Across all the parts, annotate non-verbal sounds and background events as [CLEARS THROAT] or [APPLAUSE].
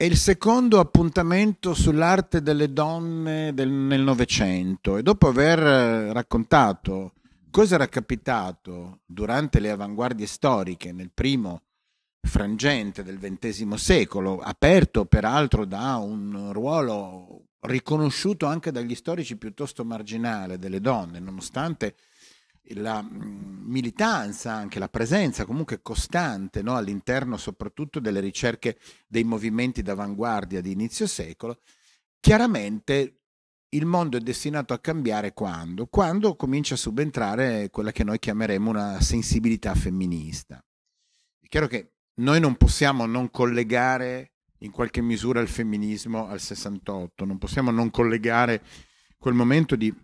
È il secondo appuntamento sull'arte delle donne del, nel Novecento e dopo aver eh, raccontato cosa era capitato durante le avanguardie storiche nel primo frangente del XX secolo, aperto peraltro da un ruolo riconosciuto anche dagli storici piuttosto marginale delle donne, nonostante la mm, militanza, anche la presenza comunque costante no? all'interno soprattutto delle ricerche dei movimenti d'avanguardia di inizio secolo, chiaramente il mondo è destinato a cambiare quando? Quando comincia a subentrare quella che noi chiameremo una sensibilità femminista. È chiaro che noi non possiamo non collegare in qualche misura il femminismo al 68, non possiamo non collegare quel momento di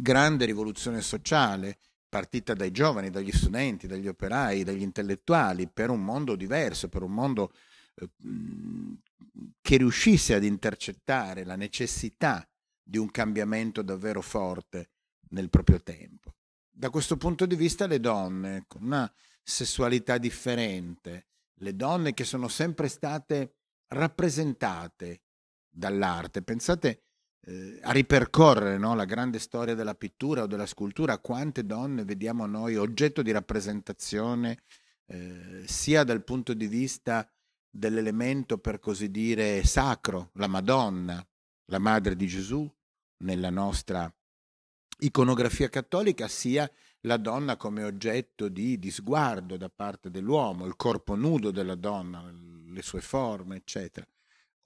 grande rivoluzione sociale partita dai giovani, dagli studenti, dagli operai, dagli intellettuali, per un mondo diverso, per un mondo eh, che riuscisse ad intercettare la necessità di un cambiamento davvero forte nel proprio tempo. Da questo punto di vista le donne, con una sessualità differente, le donne che sono sempre state rappresentate dall'arte, pensate eh, a ripercorrere no? la grande storia della pittura o della scultura, quante donne vediamo noi oggetto di rappresentazione eh, sia dal punto di vista dell'elemento, per così dire, sacro, la Madonna, la Madre di Gesù, nella nostra iconografia cattolica, sia la donna come oggetto di, di sguardo da parte dell'uomo, il corpo nudo della donna, le sue forme, eccetera.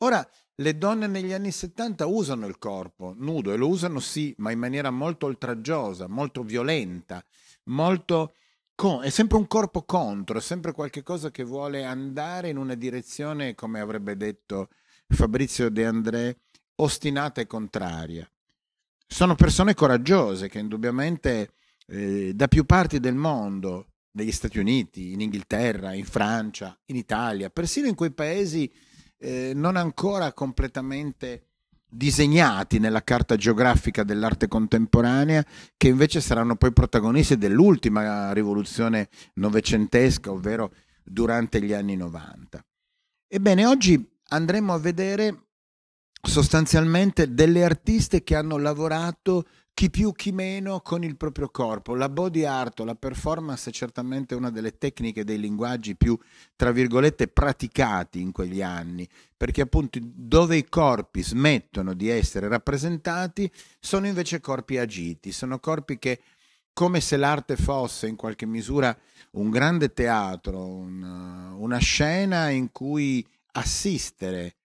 Ora, le donne negli anni 70 usano il corpo nudo e lo usano sì, ma in maniera molto oltraggiosa, molto violenta, molto... Con... è sempre un corpo contro, è sempre qualcosa che vuole andare in una direzione, come avrebbe detto Fabrizio De André, ostinata e contraria. Sono persone coraggiose che indubbiamente eh, da più parti del mondo, negli Stati Uniti, in Inghilterra, in Francia, in Italia, persino in quei paesi eh, non ancora completamente disegnati nella carta geografica dell'arte contemporanea, che invece saranno poi protagonisti dell'ultima rivoluzione novecentesca, ovvero durante gli anni 90. Ebbene, oggi andremo a vedere sostanzialmente delle artiste che hanno lavorato chi più chi meno con il proprio corpo. La body art o la performance è certamente una delle tecniche dei linguaggi più, tra virgolette, praticati in quegli anni, perché appunto dove i corpi smettono di essere rappresentati sono invece corpi agiti, sono corpi che come se l'arte fosse in qualche misura un grande teatro, un, una scena in cui assistere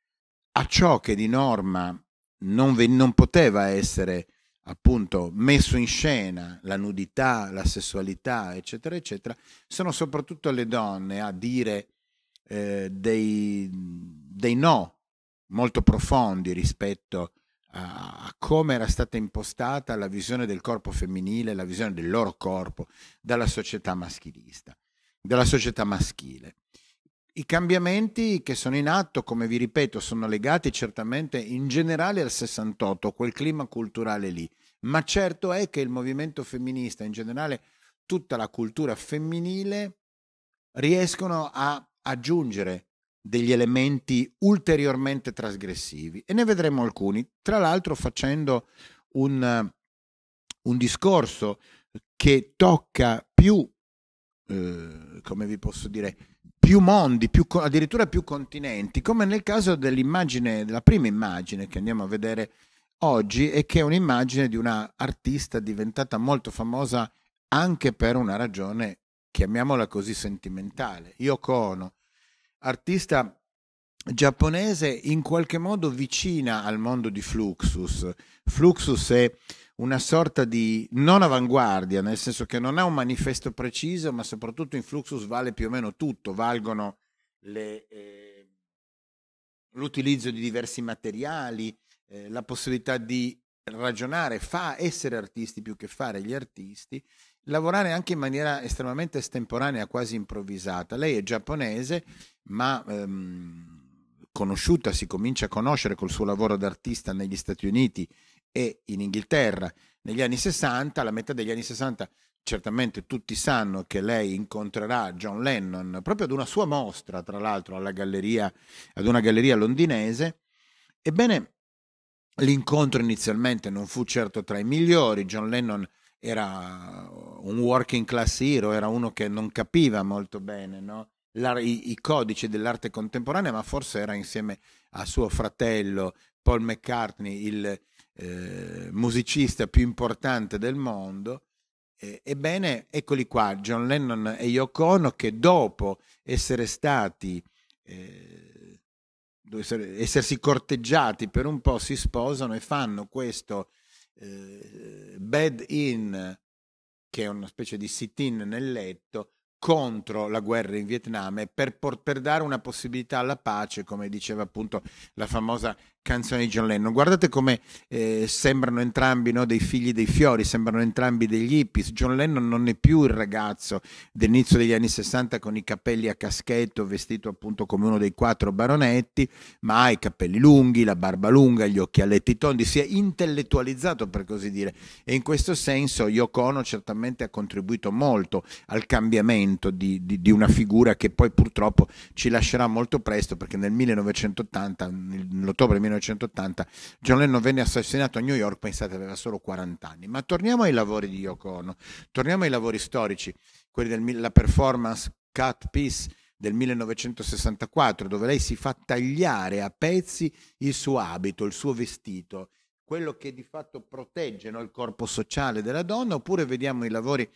a ciò che di norma non, ve, non poteva essere appunto messo in scena la nudità, la sessualità, eccetera, eccetera, sono soprattutto le donne a dire eh, dei, dei, no molto profondi rispetto a, a come era stata impostata la visione del corpo femminile, la visione del loro corpo dalla società maschilista, dalla società maschile. I cambiamenti che sono in atto, come vi ripeto, sono legati certamente in generale al 68, quel clima culturale lì, ma certo è che il movimento femminista, in generale tutta la cultura femminile, riescono a aggiungere degli elementi ulteriormente trasgressivi e ne vedremo alcuni, tra l'altro facendo un, un discorso che tocca più, eh, come vi posso dire, più mondi, più, addirittura più continenti, come nel caso dell'immagine, della prima immagine che andiamo a vedere oggi e che è un'immagine di una artista diventata molto famosa anche per una ragione, chiamiamola così, sentimentale. Yoko Ono, artista giapponese in qualche modo vicina al mondo di Fluxus. Fluxus è una sorta di non avanguardia, nel senso che non ha un manifesto preciso, ma soprattutto in Fluxus vale più o meno tutto, valgono le, eh, l'utilizzo di diversi materiali, eh, la possibilità di ragionare, fa essere artisti più che fare gli artisti, lavorare anche in maniera estremamente estemporanea, quasi improvvisata. Lei è giapponese, ma ehm, conosciuta, si comincia a conoscere col suo lavoro d'artista negli Stati Uniti e in Inghilterra negli anni 60, alla metà degli anni 60 certamente tutti sanno che lei incontrerà John Lennon proprio ad una sua mostra, tra l'altro alla galleria, ad una galleria londinese. Ebbene, l'incontro inizialmente non fu certo tra i migliori, John Lennon era un working class hero, era uno che non capiva molto bene no? La, i, i codici dell'arte contemporanea, ma forse era insieme a suo fratello Paul McCartney il, eh, musicista più importante del mondo. Eh, ebbene, eccoli qua, John Lennon e Yoko Ono che dopo essere stati, eh, essersi corteggiati per un po' si sposano e fanno questo eh, bed in, che è una specie di sit-in nel letto, contro la guerra in Vietnam per, per, dare una possibilità alla pace, come diceva appunto la famosa canzone di John Lennon. Guardate come eh, sembrano entrambi no, dei figli dei fiori, sembrano entrambi degli hippies. John Lennon non è più il ragazzo dell'inizio degli anni 60 con i capelli a caschetto, vestito appunto come uno dei quattro baronetti, ma ha i capelli lunghi, la barba lunga, gli occhialetti tondi, si è intellettualizzato per così dire. E in questo senso Yoko Ono certamente ha contribuito molto al cambiamento di, di, di una figura che poi purtroppo ci lascerà molto presto perché nel 1980, nell'ottobre 1980, 1980. John Lennon venne assassinato a New York, pensate aveva solo 40 anni. Ma torniamo ai lavori di Yoko Ono, torniamo ai lavori storici, quelli della performance Cut Peace del 1964, dove lei si fa tagliare a pezzi il suo abito, il suo vestito, quello che di fatto protegge no, il corpo sociale della donna, oppure vediamo i lavori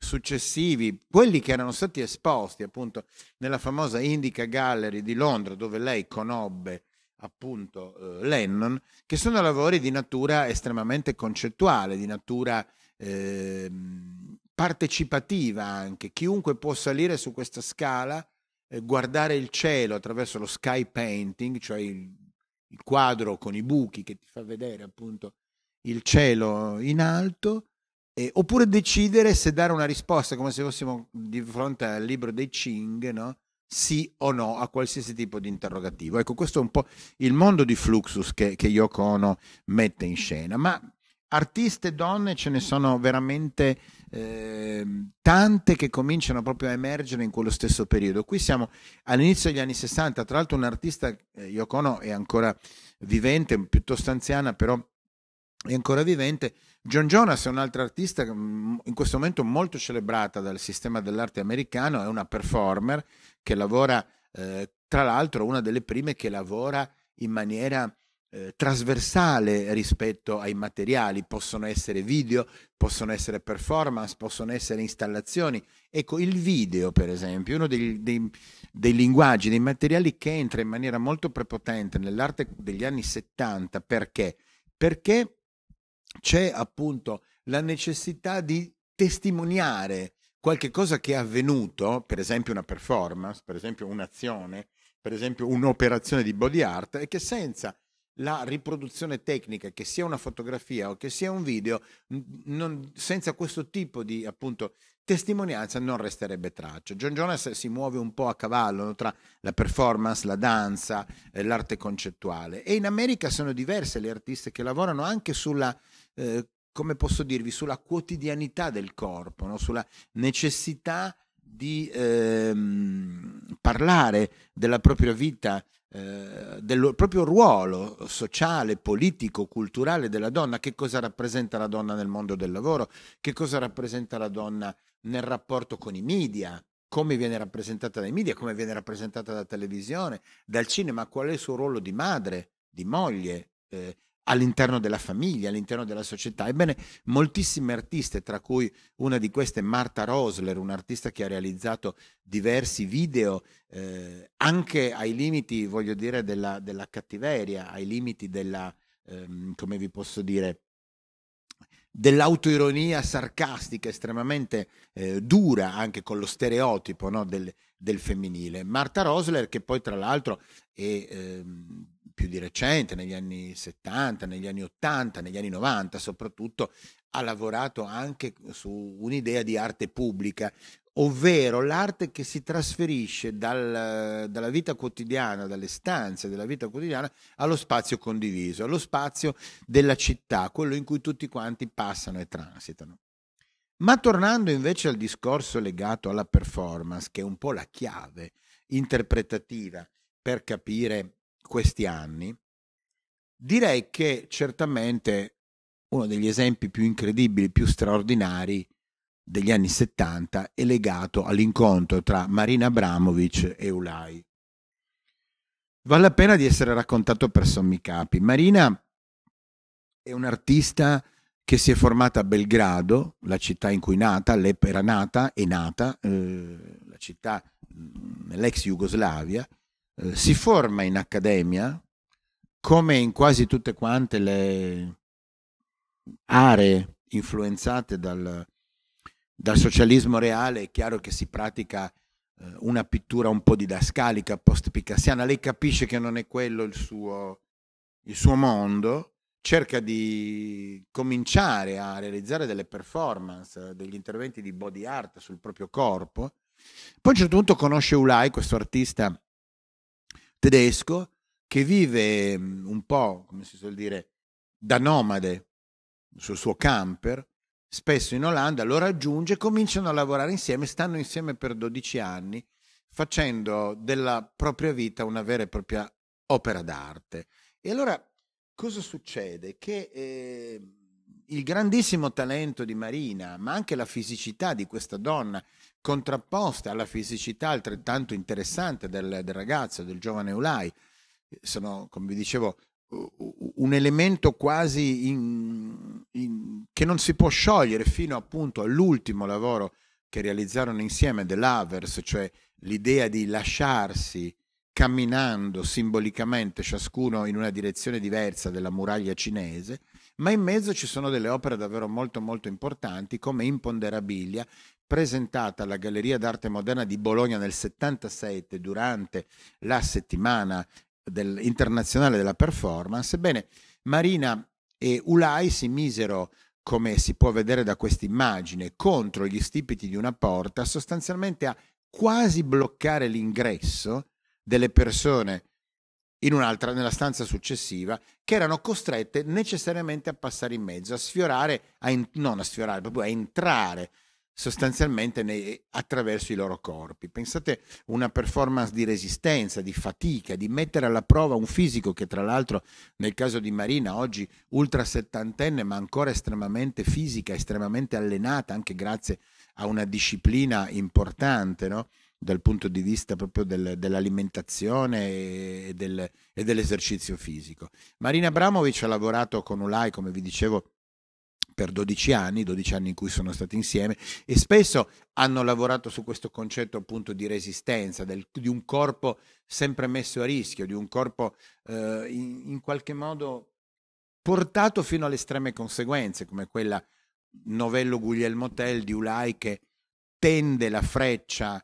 successivi, quelli che erano stati esposti appunto nella famosa Indica Gallery di Londra, dove lei conobbe appunto eh, Lennon, che sono lavori di natura estremamente concettuale, di natura eh, partecipativa anche. Chiunque può salire su questa scala, eh, guardare il cielo attraverso lo sky painting, cioè il, il quadro con i buchi che ti fa vedere appunto il cielo in alto, eh, oppure decidere se dare una risposta, come se fossimo di fronte al libro dei Ching, no? sì o no a qualsiasi tipo di interrogativo. Ecco, questo è un po' il mondo di Fluxus che, che Yoko Ono mette in scena, ma artiste donne ce ne sono veramente eh, tante che cominciano proprio a emergere in quello stesso periodo. Qui siamo all'inizio degli anni 60, tra l'altro un'artista, eh, Yoko Ono è ancora vivente, piuttosto anziana, però è ancora vivente. John Jonas è un'altra artista mm, in questo momento molto celebrata dal sistema dell'arte americano, è una performer che lavora, eh, tra l'altro una delle prime che lavora in maniera eh, trasversale rispetto ai materiali, possono essere video, possono essere performance, possono essere installazioni. Ecco, il video per esempio, uno dei, dei, dei linguaggi, dei materiali che entra in maniera molto prepotente nell'arte degli anni 70, perché? Perché c'è appunto la necessità di testimoniare qualche cosa che è avvenuto, per esempio una performance, per esempio un'azione, per esempio un'operazione di body art, e che senza la riproduzione tecnica, che sia una fotografia o che sia un video, non, senza questo tipo di appunto testimonianza non resterebbe traccia. John Jonas si muove un po' a cavallo tra la performance, la danza, eh, l'arte concettuale e in America sono diverse le artiste che lavorano anche sulla eh, come posso dirvi, sulla quotidianità del corpo, no? sulla necessità di ehm, parlare della propria vita, eh, del proprio ruolo sociale, politico, culturale della donna, che cosa rappresenta la donna nel mondo del lavoro, che cosa rappresenta la donna nel rapporto con i media, come viene rappresentata dai media, come viene rappresentata dalla televisione, dal cinema, qual è il suo ruolo di madre, di moglie, eh, all'interno della famiglia, all'interno della società. Ebbene, moltissime artiste, tra cui una di queste è Marta Rosler, un'artista che ha realizzato diversi video eh, anche ai limiti, voglio dire, della, della cattiveria, ai limiti della, ehm, come vi posso dire, dell'autoironia sarcastica estremamente eh, dura anche con lo stereotipo no, del, del, femminile. Marta Rosler, che poi tra l'altro è... Ehm, più di recente, negli anni 70, negli anni 80, negli anni 90 soprattutto, ha lavorato anche su un'idea di arte pubblica, ovvero l'arte che si trasferisce dal, dalla vita quotidiana, dalle stanze della vita quotidiana, allo spazio condiviso, allo spazio della città, quello in cui tutti quanti passano e transitano. Ma tornando invece al discorso legato alla performance, che è un po' la chiave interpretativa per capire questi anni, direi che certamente uno degli esempi più incredibili, più straordinari degli anni 70 è legato all'incontro tra Marina Abramovic e Ulai. Vale la pena di essere raccontato per sommi capi. Marina è un'artista che si è formata a Belgrado, la città in cui è nata, era nata, è nata, eh, la città mm, nell'ex Jugoslavia, eh, si forma in accademia, come in quasi tutte quante le aree influenzate dal, dal socialismo reale, è chiaro che si pratica eh, una pittura un po' didascalica, post-picassiana. Lei capisce che non è quello il suo, il suo mondo, cerca di cominciare a realizzare delle performance, degli interventi di body art sul proprio corpo. Poi a un certo punto conosce Ulai, questo artista tedesco che vive mm, un po', come si suol dire, da nomade sul suo camper, spesso in Olanda, lo raggiunge, cominciano a lavorare insieme, stanno insieme per 12 anni, facendo della propria vita una vera e propria opera d'arte. E allora cosa succede? Che eh, il grandissimo talento di Marina, ma anche la fisicità di questa donna, contrapposte alla fisicità altrettanto interessante del, del ragazzo, del giovane Ulai. Sono, come vi dicevo, un elemento quasi in, in, che non si può sciogliere fino appunto all'ultimo lavoro che realizzarono insieme The Lovers, cioè l'idea di lasciarsi camminando simbolicamente ciascuno in una direzione diversa della muraglia cinese, ma in mezzo ci sono delle opere davvero molto molto importanti come Imponderabilia, presentata alla Galleria d'arte moderna di Bologna nel 77 durante la settimana del, internazionale della performance, ebbene Marina e Ulai si misero come si può vedere da questa immagine, contro gli stipiti di una porta, sostanzialmente a quasi bloccare l'ingresso delle persone in un'altra, nella stanza successiva, che erano costrette necessariamente a passare in mezzo, a sfiorare, a in, non a sfiorare, proprio a entrare sostanzialmente nei, attraverso i loro corpi. Pensate una performance di resistenza, di fatica, di mettere alla prova un fisico che tra l'altro nel caso di Marina oggi ultra settantenne ma ancora estremamente fisica, estremamente allenata anche grazie a una disciplina importante no? dal punto di vista proprio del, dell'alimentazione e, del, e, dell'esercizio fisico. Marina Abramovic ha lavorato con Ulai, come vi dicevo, per 12 anni, 12 anni in cui sono stati insieme e spesso hanno lavorato su questo concetto appunto di resistenza, del, di un corpo sempre messo a rischio, di un corpo eh, in, in qualche modo portato fino alle estreme conseguenze, come quella novello Guglielmo Tell di Ulai che tende la freccia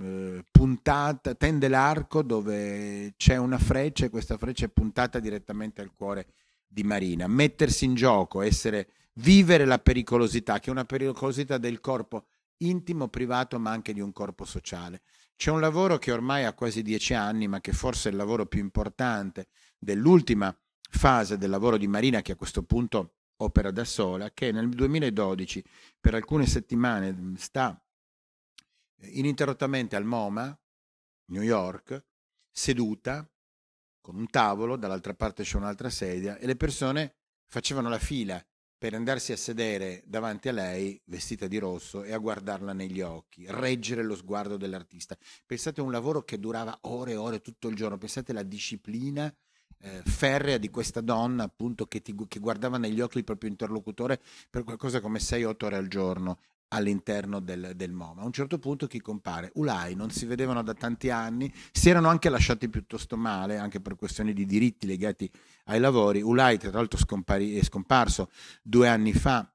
eh, puntata, tende l'arco dove c'è una freccia e questa freccia è puntata direttamente al cuore di Marina. Mettersi in gioco, essere vivere la pericolosità, che è una pericolosità del corpo intimo, privato, ma anche di un corpo sociale. C'è un lavoro che ormai ha quasi dieci anni, ma che forse è il lavoro più importante dell'ultima fase del lavoro di Marina, che a questo punto opera da sola, che nel 2012 per alcune settimane mm, sta eh, ininterrottamente al MoMA, New York, seduta con un tavolo, dall'altra parte c'è un'altra sedia e le persone facevano la fila per andarsi a sedere davanti a lei, vestita di rosso, e a guardarla negli occhi, reggere lo sguardo dell'artista. Pensate a un lavoro che durava ore e ore tutto il giorno, pensate alla disciplina eh, ferrea di questa donna, appunto, che, ti, che guardava negli occhi il proprio interlocutore per qualcosa come 6-8 ore al giorno all'interno del, del, MoMA. A un certo punto chi compare? Ulai, non si vedevano da tanti anni, si erano anche lasciati piuttosto male, anche per questioni di diritti legati ai lavori. Ulai, tra l'altro, scompari- è scomparso due anni fa,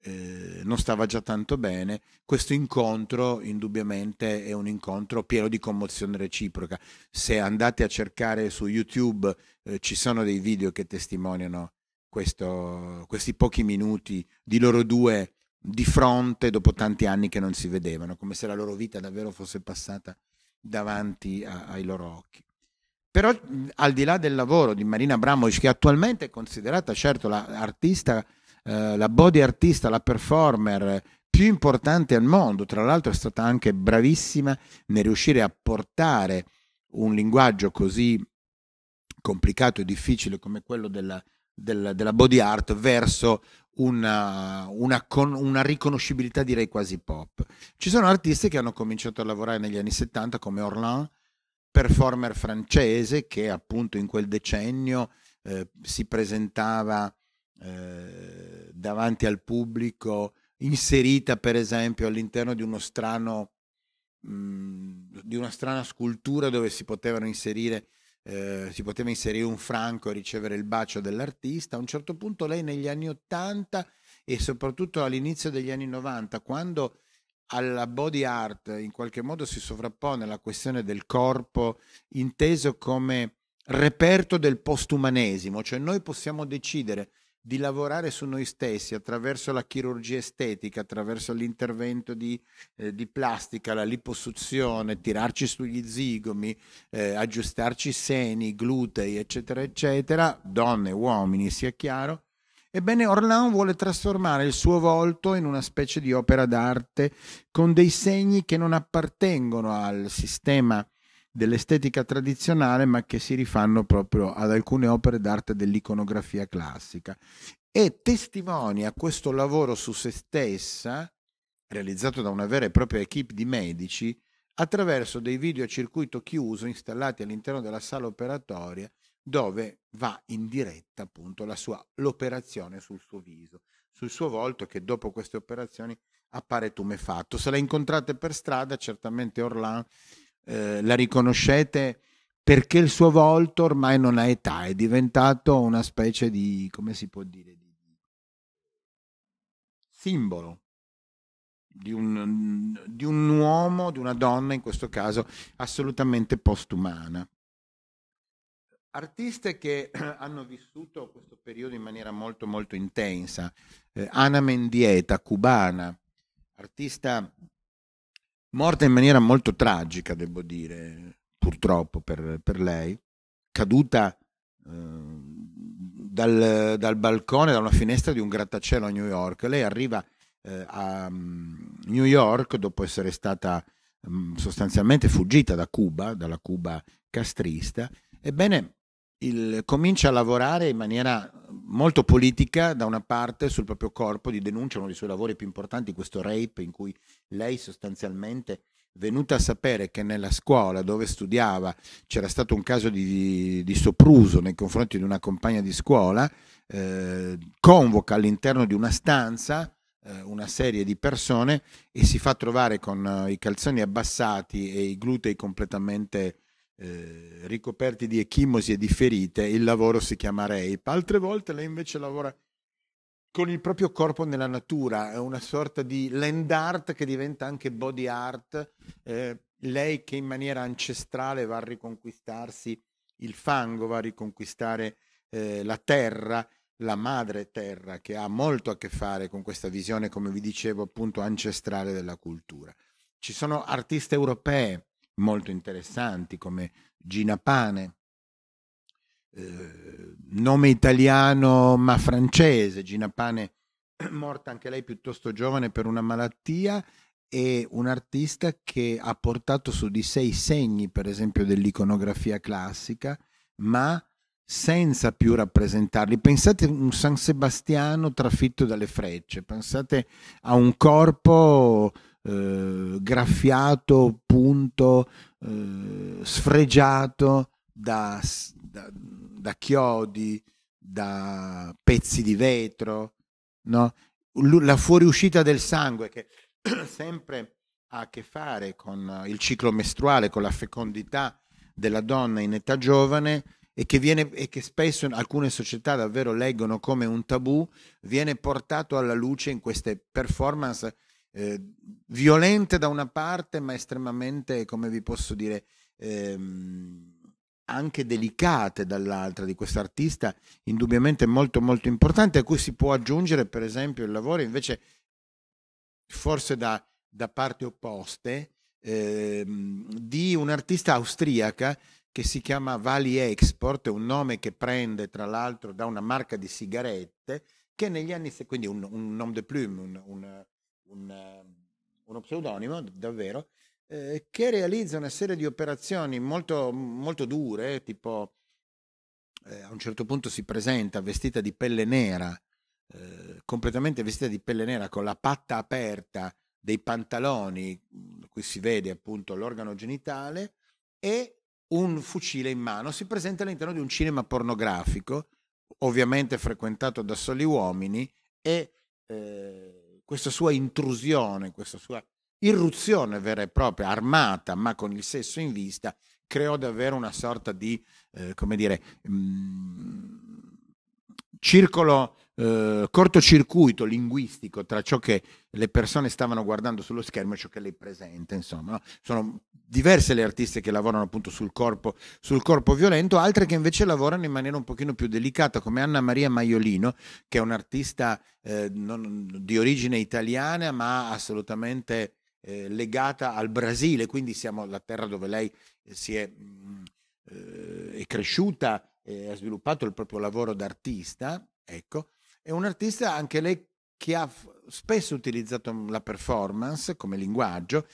eh, non stava già tanto bene. Questo incontro, indubbiamente, è un incontro pieno di commozione reciproca. Se andate a cercare su YouTube, eh, ci sono dei video che testimoniano questo, questi pochi minuti di loro due di fronte dopo tanti anni che non si vedevano, come se la loro vita davvero fosse passata davanti a, ai loro occhi. Però al di là del lavoro di Marina Abramovic, che attualmente è considerata certo l'artista, la, eh, la body artista, la performer più importante al mondo, tra l'altro è stata anche bravissima nel riuscire a portare un linguaggio così complicato e difficile come quello della, del, della body art verso una, una, con, una, riconoscibilità direi quasi pop. Ci sono artisti che hanno cominciato a lavorare negli anni 70 come Orlan, performer francese che appunto in quel decennio eh, si presentava eh, davanti al pubblico, inserita per esempio all'interno di uno strano mm, di una strana scultura dove si potevano inserire eh, si poteva inserire un franco e ricevere il bacio dell'artista. A un certo punto lei negli anni 80 e soprattutto all'inizio degli anni 90, quando alla body art in qualche modo si sovrappone la questione del corpo inteso come reperto del postumanesimo, cioè noi possiamo decidere di lavorare su noi stessi attraverso la chirurgia estetica, attraverso l'intervento di, eh, di plastica, la liposuzione, tirarci sugli zigomi, eh, aggiustarci seni, glutei, eccetera, eccetera, donne, uomini, sia chiaro. Ebbene, Orlan vuole trasformare il suo volto in una specie di opera d'arte con dei segni che non appartengono al sistema dell'estetica tradizionale, ma che si rifanno proprio ad alcune opere d'arte dell'iconografia classica. E testimonia questo lavoro su se stessa, realizzato da una vera e propria equip di medici, attraverso dei video a circuito chiuso installati all'interno della sala operatoria, dove va in diretta appunto la sua, l'operazione sul suo viso, sul suo volto che dopo queste operazioni appare tumefatto. Se la incontrate per strada, certamente Orlando eh, la riconoscete perché il suo volto ormai non ha età, è diventato una specie di, come si può dire, di simbolo di un, di un uomo, di una donna in questo caso, assolutamente postumana. Artiste che [CLEARS THROAT] hanno vissuto questo periodo in maniera molto molto intensa, eh, Ana Mendieta, cubana, artista morta in maniera molto tragica, devo dire, purtroppo per, per lei, caduta eh, dal, dal, balcone, da una finestra di un grattacielo a New York. Lei arriva eh, a mm, New York dopo essere stata mm, sostanzialmente fuggita da Cuba, dalla Cuba castrista. Ebbene, il, comincia a lavorare in maniera molto politica da una parte sul proprio corpo di denuncia, uno dei suoi lavori più importanti, questo rape in cui lei sostanzialmente venuta a sapere che nella scuola dove studiava c'era stato un caso di, di, di sopruso nei confronti di una compagna di scuola, eh, convoca all'interno di una stanza eh, una serie di persone e si fa trovare con eh, i calzoni abbassati e i glutei completamente eh, ricoperti di ecchimosi e di ferite, il lavoro si chiama rape. Altre volte lei invece lavora con il proprio corpo nella natura, è una sorta di land art che diventa anche body art, eh, lei che in maniera ancestrale va a riconquistarsi il fango, va a riconquistare eh, la terra, la madre terra, che ha molto a che fare con questa visione, come vi dicevo, appunto ancestrale della cultura. Ci sono artiste europee molto interessanti come Gina Pane, eh, nome italiano ma francese, Gina Pane [CLEARS THROAT] morta anche lei piuttosto giovane per una malattia e un artista che ha portato su di sé i segni per esempio dell'iconografia classica ma senza più rappresentarli. Pensate a un San Sebastiano trafitto dalle frecce, pensate a un corpo eh, graffiato, punto, eh, sfregiato da, da, da, chiodi, da pezzi di vetro, no? la fuoriuscita del sangue che [CLEARS THROAT] sempre ha a che fare con il ciclo mestruale, con la fecondità della donna in età giovane e che, viene, e che spesso alcune società davvero leggono come un tabù, viene portato alla luce in queste performance eh, violente da una parte, ma estremamente, come vi posso dire, ehm, anche delicate dall'altra di quest'artista, indubbiamente molto molto importante, a cui si può aggiungere per esempio il lavoro invece forse da, da parti opposte ehm, di un'artista austriaca che si chiama Vali Export, un nome che prende tra l'altro da una marca di sigarette che negli anni, quindi un, un nom de plume, un, un, un, eh, uno pseudonimo davvero, eh, che realizza una serie di operazioni molto, molto dure, tipo eh, a un certo punto si presenta vestita di pelle nera, eh, completamente vestita di pelle nera, con la patta aperta dei pantaloni, mm, qui si vede appunto l'organo genitale, e un fucile in mano. Si presenta all'interno di un cinema pornografico, ovviamente frequentato da soli uomini, e eh, questa sua intrusione, questa sua irruzione vera e propria, armata ma con il sesso in vista, creò davvero una sorta di, eh, come dire, mh, mm, circolo eh, cortocircuito linguistico tra ciò che le persone stavano guardando sullo schermo e ciò che lei presenta, insomma. No? Sono diverse le artiste che lavorano appunto sul corpo, sul corpo violento, altre che invece lavorano in maniera un pochino più delicata, come Anna Maria Maiolino, che è un'artista eh, non, di origine italiana, ma assolutamente eh, legata al Brasile, quindi siamo la terra dove lei si è, mh, mm, eh, è cresciuta, ha sviluppato il proprio lavoro d'artista, ecco, è un'artista anche lei che ha spesso utilizzato mm, la performance come linguaggio,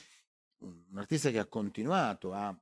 un artista che ha continuato a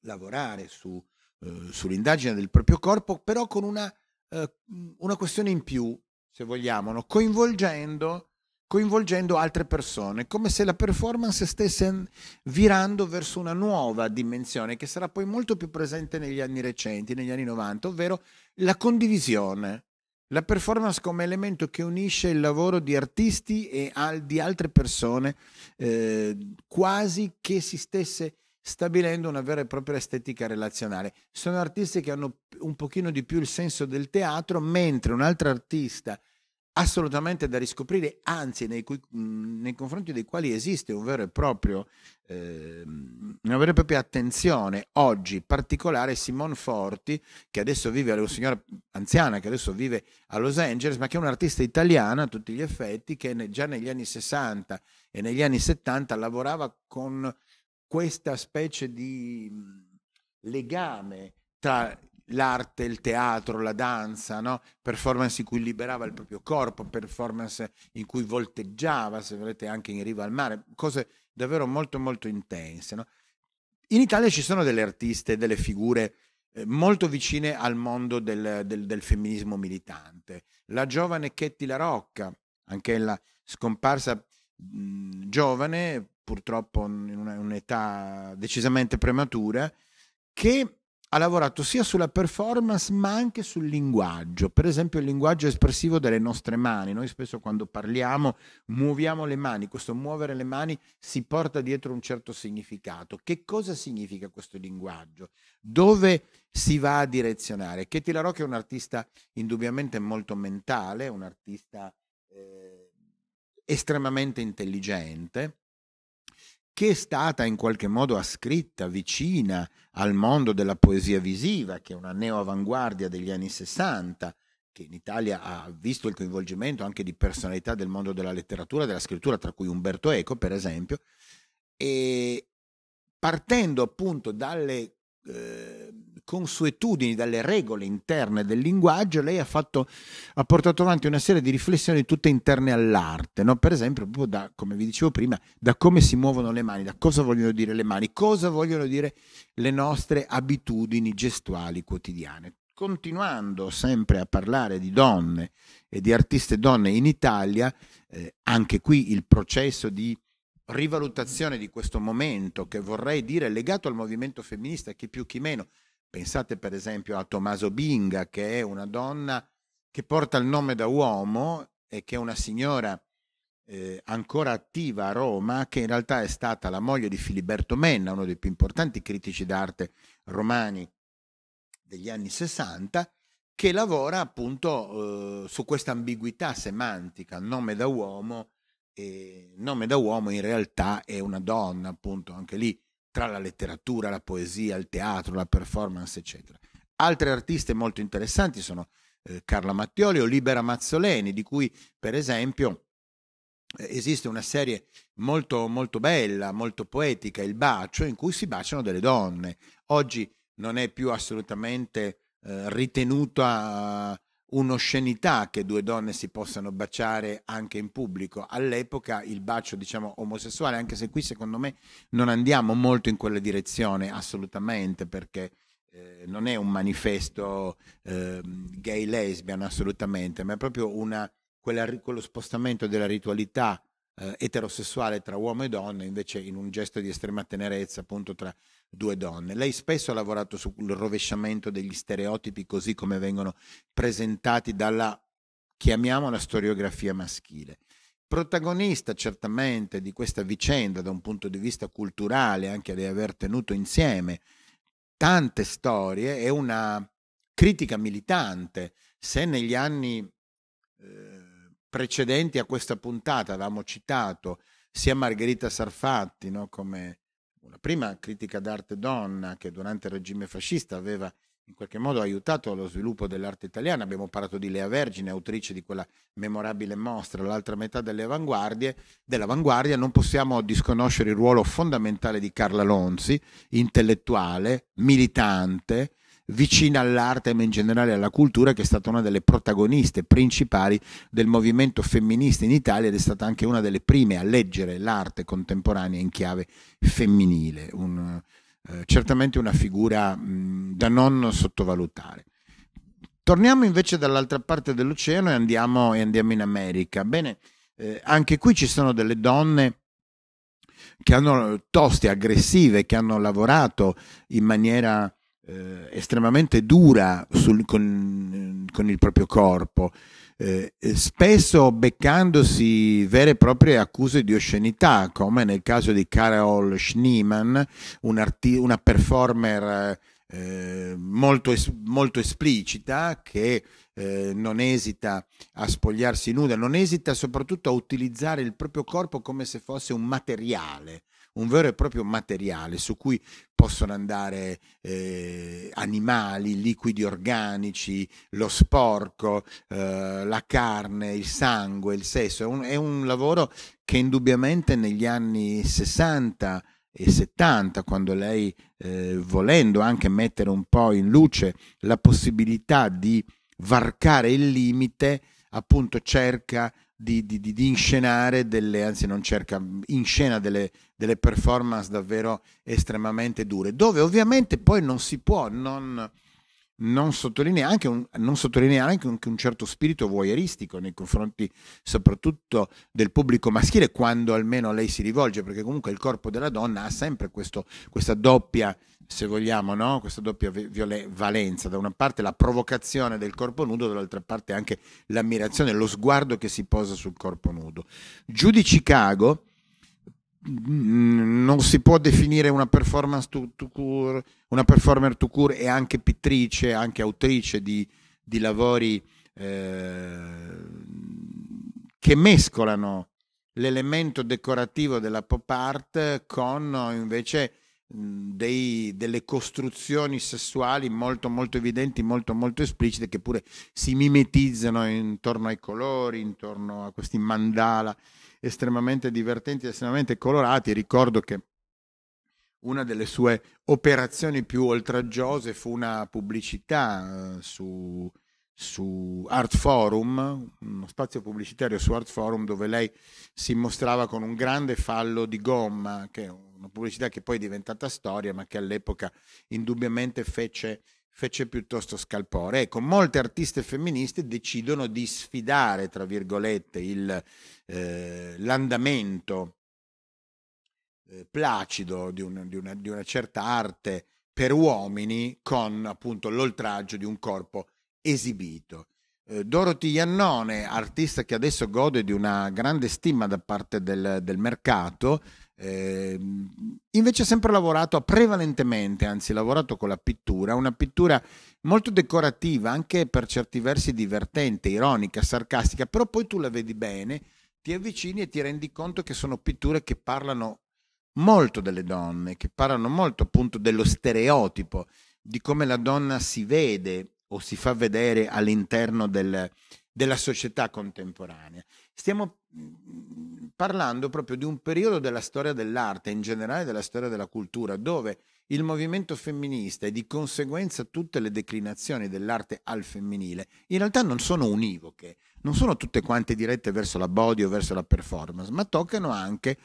lavorare su, eh, sull'indagine del proprio corpo, però con una, eh, mm, una questione in più, se vogliamo, no? coinvolgendo, coinvolgendo altre persone, come se la performance stesse virando verso una nuova dimensione che sarà poi molto più presente negli anni recenti, negli anni 90, ovvero la condivisione la performance come elemento che unisce il lavoro di artisti e al, di altre persone, eh, quasi che si stesse stabilendo una vera e propria estetica relazionale. Sono artisti che hanno un pochino di più il senso del teatro, mentre un'altra artista assolutamente da riscoprire, anzi nei, cui, nei, confronti dei quali esiste un proprio, eh, una vera e propria attenzione oggi particolare. Simone Forti, che adesso vive, una signora anziana che adesso vive a Los Angeles, ma che è un'artista italiana a tutti gli effetti, che ne, già negli anni 60 e negli anni 70 lavorava con questa specie di legame tra l'arte, il teatro, la danza, no? performance in cui liberava il proprio corpo, performance in cui volteggiava, se volete anche in riva al mare, cose davvero molto molto intense. No? In Italia ci sono delle artiste, delle figure eh, molto vicine al mondo del, del, del femminismo militante. La giovane Ketty La Rocca, anch'ella scomparsa mh, giovane, purtroppo in un'età decisamente prematura, che ha lavorato sia sulla performance ma anche sul linguaggio, per esempio il linguaggio espressivo delle nostre mani, noi spesso quando parliamo muoviamo le mani, questo muovere le mani si porta dietro un certo significato, che cosa significa questo linguaggio? Dove si va a direzionare? Katie LaRocca è un artista indubbiamente molto mentale, un artista eh, estremamente intelligente, che è stata in qualche modo ascritta vicina al mondo della poesia visiva, che è una neoavanguardia degli anni 60, che in Italia ha visto il coinvolgimento anche di personalità del mondo della letteratura e della scrittura, tra cui Umberto Eco, per esempio, e partendo appunto dalle eh, consuetudini, dalle regole interne del linguaggio, lei ha, fatto, ha portato avanti una serie di riflessioni tutte interne all'arte, no? per esempio proprio da, come vi dicevo prima, da come si muovono le mani, da cosa vogliono dire le mani, cosa vogliono dire le nostre abitudini gestuali quotidiane. Continuando sempre a parlare di donne e di artiste donne in Italia, eh, anche qui il processo di rivalutazione di questo momento che vorrei dire legato al movimento femminista, chi più chi meno, Pensate per esempio a Tommaso Binga, che è una donna che porta il nome da uomo e che è una signora eh, ancora attiva a Roma, che in realtà è stata la moglie di Filiberto Menna, uno dei più importanti critici d'arte romani degli anni 60, che lavora appunto eh, su questa ambiguità semantica, nome da uomo, e nome da uomo in realtà è una donna, appunto anche lì tra la letteratura, la poesia, il teatro, la performance, eccetera. Altre artiste molto interessanti sono eh, Carla Mattioli o Libera Mazzoleni, di cui per esempio eh, esiste una serie molto, molto bella, molto poetica, Il bacio, in cui si baciano delle donne. Oggi non è più assolutamente eh, ritenuta un'oscenità che due donne si possano baciare anche in pubblico. All'epoca il bacio, diciamo, omosessuale, anche se qui secondo me non andiamo molto in quella direzione, assolutamente, perché eh, non è un manifesto eh, gay lesbian assolutamente, ma è proprio una, quella, quello spostamento della ritualità eh, eterosessuale tra uomo e donna, invece in un gesto di estrema tenerezza appunto tra due donne. Lei spesso ha lavorato sul rovesciamento degli stereotipi così come vengono presentati dalla, chiamiamola, storiografia maschile. Protagonista certamente di questa vicenda da un punto di vista culturale, anche di aver tenuto insieme tante storie, è una critica militante. Se negli anni eh, precedenti a questa puntata avevamo citato sia Margherita Sarfatti no, come prima critica d'arte donna che durante il regime fascista aveva in qualche modo aiutato lo sviluppo dell'arte italiana. Abbiamo parlato di Lea Vergine, autrice di quella memorabile mostra, l'altra metà delle avanguardie, dell'avanguardia. Non possiamo disconoscere il ruolo fondamentale di Carla Lonzi, intellettuale, militante, vicina all'arte ma in generale alla cultura, che è stata una delle protagoniste principali del movimento femminista in Italia ed è stata anche una delle prime a leggere l'arte contemporanea in chiave femminile. Un, eh, certamente una figura mh, da non sottovalutare. Torniamo invece dall'altra parte dell'oceano e andiamo, e andiamo in America. Bene, eh, anche qui ci sono delle donne che hanno toste, aggressive, che hanno lavorato in maniera eh, estremamente dura sul, con, con, il proprio corpo, eh, spesso beccandosi vere e proprie accuse di oscenità, come nel caso di Carol Schneeman, un una performer eh, molto, es molto, esplicita che eh, non esita a spogliarsi nuda, non esita soprattutto a utilizzare il proprio corpo come se fosse un materiale un vero e proprio materiale su cui possono andare eh, animali, liquidi organici, lo sporco, eh, la carne, il sangue, il sesso. È un, è un lavoro che indubbiamente negli anni 60 e 70, quando lei, eh, volendo anche mettere un po' in luce la possibilità di varcare il limite, appunto cerca di, di, di, inscenare delle, anzi non cerca, inscena delle, delle performance davvero estremamente dure, dove ovviamente poi non si può non, non sottolineare anche, un, non sottolineare anche un, un, certo spirito voyeuristico nei confronti soprattutto del pubblico maschile quando almeno a lei si rivolge, perché comunque il corpo della donna ha sempre questo, questa doppia se vogliamo, no? questa doppia violen- valenza, da una parte la provocazione del corpo nudo, dall'altra parte anche l'ammirazione, lo sguardo che si posa sul corpo nudo. Giù di Chicago mh, mm, non si può definire una performance to, to cure, una performer to cure e anche pittrice, anche autrice di, di lavori eh, che mescolano l'elemento decorativo della pop art con invece dei, delle costruzioni sessuali molto molto evidenti, molto molto esplicite, che pure si mimetizzano intorno ai colori, intorno a questi mandala estremamente divertenti, estremamente colorati. Ricordo che una delle sue operazioni più oltraggiose fu una pubblicità eh, su, su Art Forum, uno spazio pubblicitario su Art Forum dove lei si mostrava con un grande fallo di gomma, che è una pubblicità che poi è diventata storia, ma che all'epoca indubbiamente fece, fece piuttosto scalpore. Ecco, molte artiste femministe decidono di sfidare, tra virgolette, il, eh, l'andamento eh, placido di, un, di, una, di una certa arte per uomini con appunto l'oltraggio di un corpo esibito. Eh, Dorothy Iannone, artista che adesso gode di una grande stima da parte del, del mercato, eh, invece ha sempre lavorato prevalentemente, anzi lavorato con la pittura, una pittura molto decorativa, anche per certi versi divertente, ironica, sarcastica, però poi tu la vedi bene, ti avvicini e ti rendi conto che sono pitture che parlano molto delle donne, che parlano molto appunto dello stereotipo, di come la donna si vede o si fa vedere all'interno del, della società contemporanea. Stiamo mm, parlando proprio di un periodo della storia dell'arte, in generale della storia della cultura, dove il movimento femminista e di conseguenza tutte le declinazioni dell'arte al femminile in realtà non sono univoche, non sono tutte quante dirette verso la body o verso la performance, ma toccano anche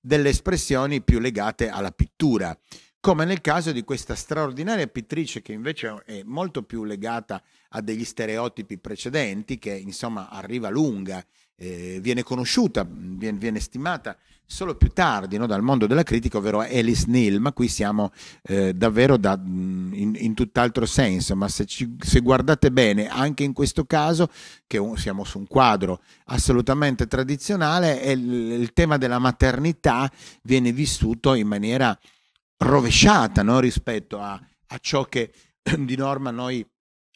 delle espressioni più legate alla pittura, come nel caso di questa straordinaria pittrice che invece è molto più legata a degli stereotipi precedenti, che insomma arriva lunga eh, viene conosciuta, viene, viene, stimata solo più tardi no, dal mondo della critica, ovvero Alice Neal, ma qui siamo eh, davvero da, in, in, tutt'altro senso, ma se, ci, se, guardate bene, anche in questo caso, che un, siamo su un quadro assolutamente tradizionale, il, il tema della maternità viene vissuto in maniera rovesciata no, rispetto a, a ciò che [CLEARS THROAT] di norma noi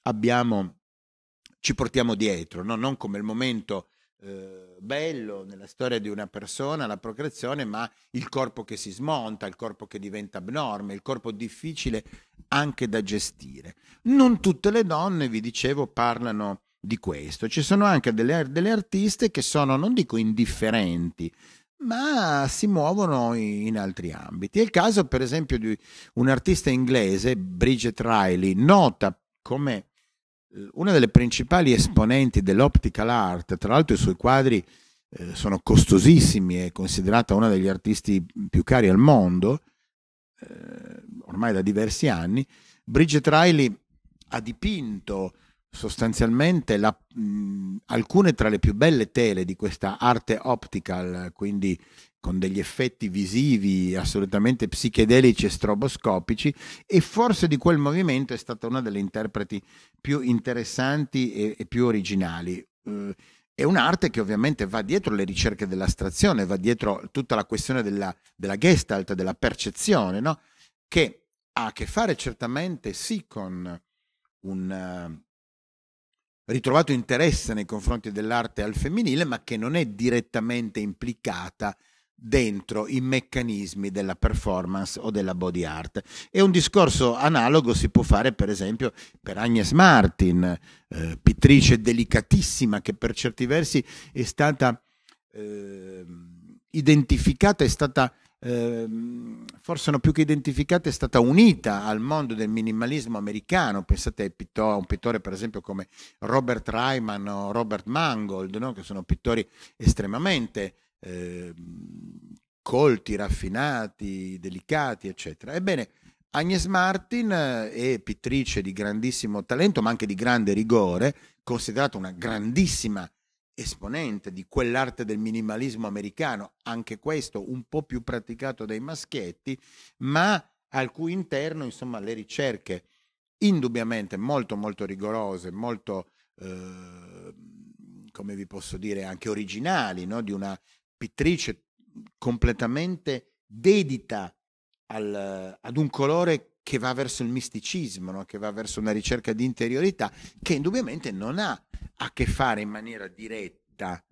abbiamo, ci portiamo dietro, no? non come il momento eh, bello nella storia di una persona, la procreazione, ma il corpo che si smonta, il corpo che diventa abnorme, il corpo difficile anche da gestire. Non tutte le donne, vi dicevo, parlano di questo. Ci sono anche delle, delle artiste che sono, non dico indifferenti, ma si muovono in altri ambiti. È il caso, per esempio, di un'artista inglese, Bridget Riley, nota come eh, una delle principali esponenti dell'optical art, tra l'altro i suoi quadri eh, sono costosissimi, è considerata una degli artisti più cari al mondo, eh, ormai da diversi anni, Bridget Riley ha dipinto sostanzialmente la, mh, alcune tra le più belle tele di questa arte optical, quindi con degli effetti visivi assolutamente psichedelici e stroboscopici e forse di quel movimento è stata una delle interpreti più interessanti e, e più originali. Eh, è un'arte che ovviamente va dietro le ricerche dell'astrazione, va dietro tutta la questione della, della gestalt, della percezione, no? che ha a che fare certamente sì con un uh, ritrovato interesse nei confronti dell'arte al femminile, ma che non è direttamente implicata dentro i meccanismi della performance o della body art. E un discorso analogo si può fare per esempio per Agnes Martin, eh, pittrice delicatissima che per certi versi è stata eh, identificata, è stata ehm, forse non più che identificata, è stata unita al mondo del minimalismo americano. Pensate a un pittore, per esempio, come Robert Ryman o Robert Mangold, no? che sono pittori estremamente eh, colti, raffinati, delicati, eccetera. Ebbene, Agnes Martin eh, è pittrice di grandissimo talento, ma anche di grande rigore, considerata una grandissima esponente di quell'arte del minimalismo americano, anche questo un po' più praticato dai maschietti, ma al cui interno, insomma, le ricerche indubbiamente molto molto rigorose, molto eh, come vi posso dire anche originali, no? di una pittrice completamente dedita al, ad un colore che va verso il misticismo, no? che va verso una ricerca di interiorità, che indubbiamente non ha a che fare in maniera diretta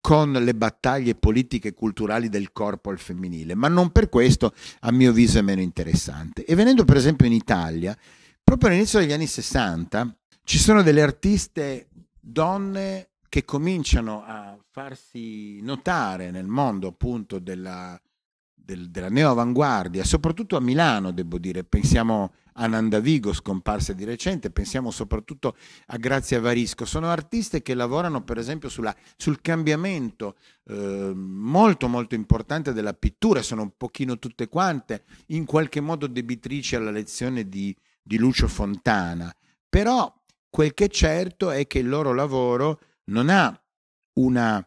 con le battaglie politiche e culturali del corpo al femminile, ma non per questo, a mio avviso, è meno interessante. E venendo per esempio in Italia, proprio all'inizio degli anni 60 ci sono delle artiste donne che cominciano a farsi notare nel mondo appunto della, del, della neoavanguardia, soprattutto a Milano, devo dire, pensiamo a Nandavigo, scomparsa di recente, pensiamo soprattutto a Grazia Varisco, sono artiste che lavorano per esempio sulla, sul cambiamento eh, molto molto importante della pittura, sono un pochino tutte quante in qualche modo debitrici alla lezione di, di Lucio Fontana, però quel che è certo è che il loro lavoro non ha una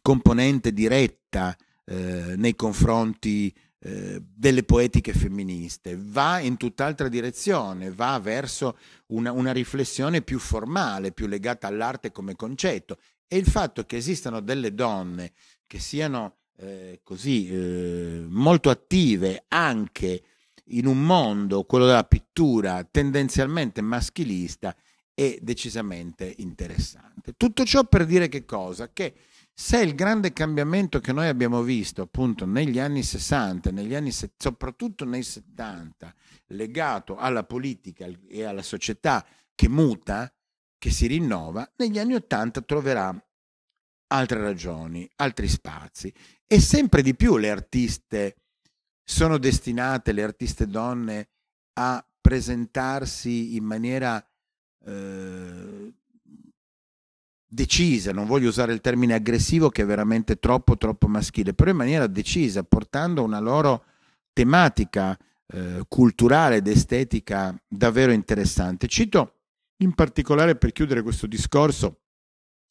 componente diretta eh, nei confronti eh, delle poetiche femministe, va in tutt'altra direzione, va verso una, una riflessione più formale, più legata all'arte come concetto. E il fatto che esistano delle donne che siano eh, così eh, molto attive anche in un mondo, quello della pittura, tendenzialmente maschilista, è decisamente interessante. Tutto ciò per dire che cosa? Che se il grande cambiamento che noi abbiamo visto appunto negli anni 60, negli anni, soprattutto nei 70, legato alla politica e alla società che muta, che si rinnova, negli anni 80 troverà altre ragioni, altri spazi e sempre di più le artiste sono destinate, le artiste donne, a presentarsi in maniera eh, decisa, non voglio usare il termine aggressivo che è veramente troppo troppo maschile, però in maniera decisa, portando una loro tematica eh, culturale ed estetica davvero interessante. Cito in particolare per chiudere questo discorso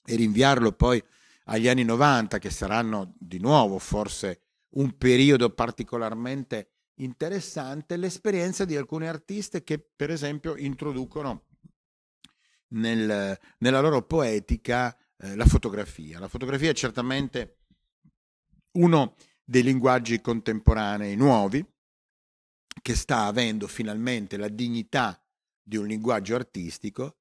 e rinviarlo poi agli anni 90 che saranno di nuovo forse un periodo particolarmente interessante l'esperienza di alcune artiste che per esempio introducono nel, nella loro poetica eh, la fotografia. La fotografia è certamente uno dei linguaggi contemporanei nuovi che sta avendo finalmente la dignità di un linguaggio artistico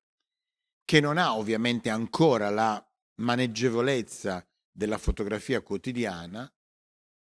che non ha ovviamente ancora la maneggevolezza della fotografia quotidiana,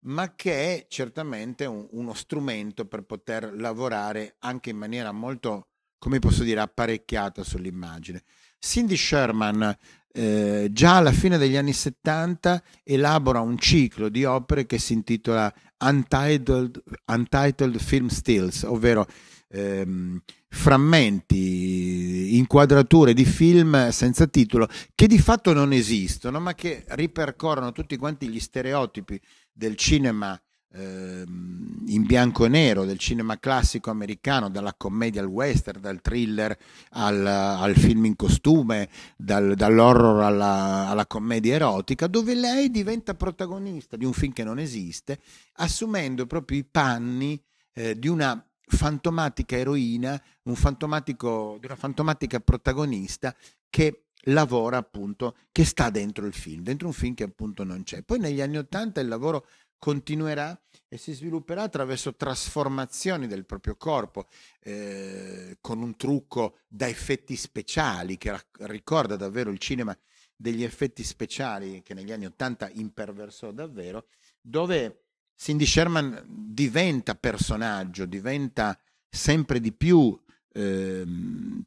ma che è certamente un, uno strumento per poter lavorare anche in maniera molto come posso dire, apparecchiata sull'immagine. Cindy Sherman eh, già alla fine degli anni 70 elabora un ciclo di opere che si intitola Untitled, Untitled Film Stills, ovvero ehm, frammenti, inquadrature di film senza titolo che di fatto non esistono, ma che ripercorrono tutti quanti gli stereotipi del cinema Ehm, in bianco e nero del cinema classico americano, dalla commedia al western, dal thriller al, al film in costume, dal, dall'horror alla, alla, commedia erotica, dove lei diventa protagonista di un film che non esiste, assumendo proprio i panni eh, di una fantomatica eroina, un di una fantomatica protagonista che lavora appunto, che sta dentro il film, dentro un film che appunto non c'è. Poi negli anni Ottanta il lavoro continuerà e si svilupperà attraverso trasformazioni del proprio corpo, eh, con un trucco da effetti speciali che rac- ricorda davvero il cinema degli effetti speciali che negli anni Ottanta imperversò davvero, dove Cindy Sherman diventa personaggio, diventa sempre di più eh,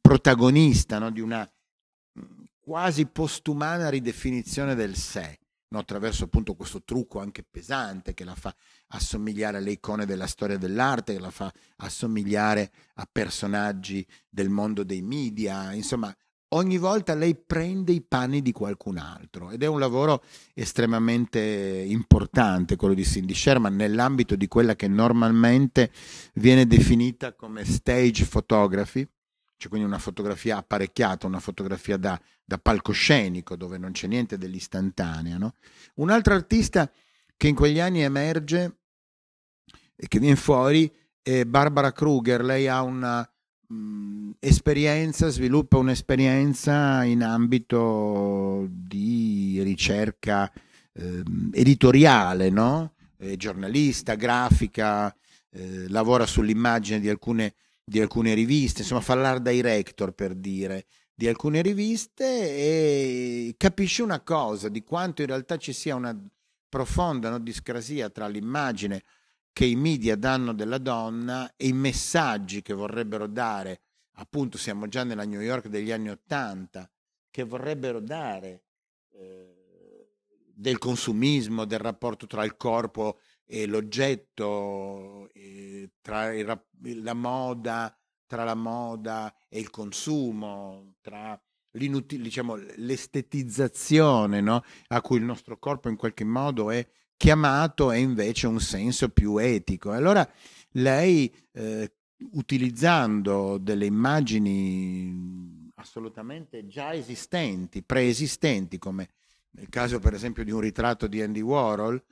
protagonista no? di una mm, quasi postumana ridefinizione del sé no? attraverso appunto questo trucco anche pesante che la fa assomigliare alle icone della storia dell'arte, che la fa assomigliare a personaggi del mondo dei media, insomma ogni volta lei prende i panni di qualcun altro ed è un lavoro estremamente importante quello di Cindy Sherman nell'ambito di quella che normalmente viene definita come stage photography cioè quindi una fotografia apparecchiata, una fotografia da, da palcoscenico dove non c'è niente dell'istantanea. No? Un altro artista che in quegli anni emerge e che viene fuori è Barbara Kruger, lei ha una mm, esperienza, sviluppa un'esperienza in ambito di ricerca eh, editoriale, no? eh, giornalista, grafica, eh, lavora sull'immagine di alcune di alcune riviste, insomma fa l'art director per dire, di alcune riviste e capisce una cosa di quanto in realtà ci sia una profonda no, discrasia tra l'immagine che i media danno della donna e i messaggi che vorrebbero dare, appunto siamo già nella New York degli anni Ottanta, che vorrebbero dare eh, del consumismo, del rapporto tra il corpo e l'oggetto, eh, tra il, la moda, tra la moda e il consumo, tra diciamo, l'estetizzazione no? a cui il nostro corpo in qualche modo è chiamato e invece un senso più etico. Allora lei, eh, utilizzando delle immagini assolutamente già esistenti, preesistenti, come nel caso per esempio di un ritratto di Andy Warhol,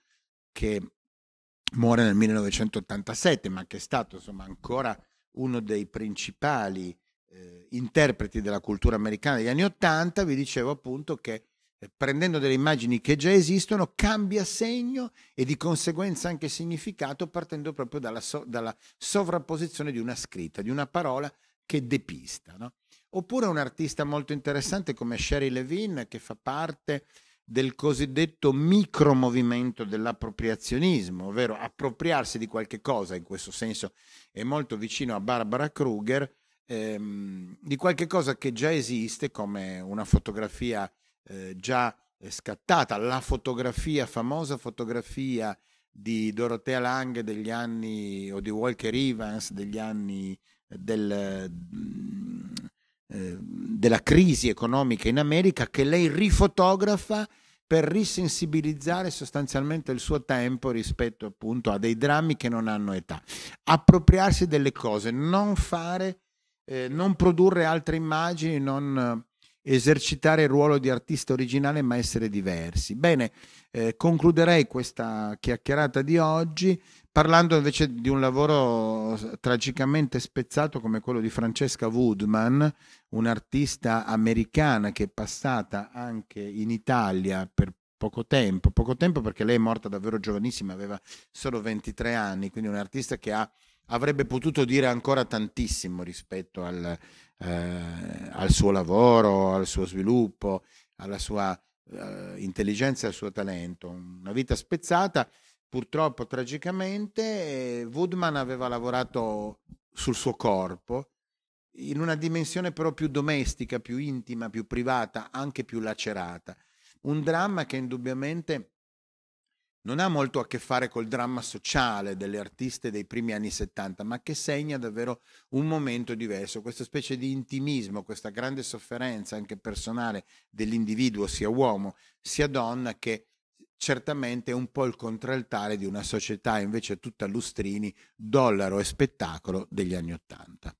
che muore nel 1987, ma che è stato insomma, ancora uno dei principali eh, interpreti della cultura americana degli anni Ottanta, vi dicevo appunto che eh, prendendo delle immagini che già esistono cambia segno e di conseguenza anche significato partendo proprio dalla, so- dalla sovrapposizione di una scritta, di una parola che depista. No? Oppure un artista molto interessante come Sherry Levine che fa parte del cosiddetto micromovimento dell'appropriazionismo, ovvero appropriarsi di qualche cosa, in questo senso è molto vicino a Barbara Kruger, ehm, di qualche cosa che già esiste come una fotografia eh, già eh, scattata, la fotografia, famosa fotografia di Dorothea Lange degli anni, o di Walker Evans degli anni del Ehm, della crisi economica in America che lei rifotografa per risensibilizzare sostanzialmente il suo tempo rispetto appunto a dei drammi che non hanno età. Appropriarsi delle cose, non fare, eh, non produrre altre immagini, non eh, esercitare il ruolo di artista originale ma essere diversi. Bene, eh, concluderei questa chiacchierata di oggi parlando invece di un lavoro tragicamente spezzato come quello di Francesca Woodman, un'artista americana che è passata anche in Italia per poco tempo, poco tempo perché lei è morta davvero giovanissima, aveva solo 23 anni, quindi un'artista che ha, avrebbe potuto dire ancora tantissimo rispetto al, eh, al suo lavoro, al suo sviluppo, alla sua eh, intelligenza e il suo talento. Una vita spezzata, purtroppo tragicamente, Woodman aveva lavorato sul suo corpo in una dimensione però più domestica, più intima, più privata, anche più lacerata. Un dramma che indubbiamente non ha molto a che fare col dramma sociale delle artiste dei primi anni 70, ma che segna davvero un momento diverso, questa specie di intimismo, questa grande sofferenza anche personale dell'individuo, sia uomo sia donna, che certamente è un po' il contraltare di una società invece tutta lustrini, dollaro e spettacolo degli anni 80.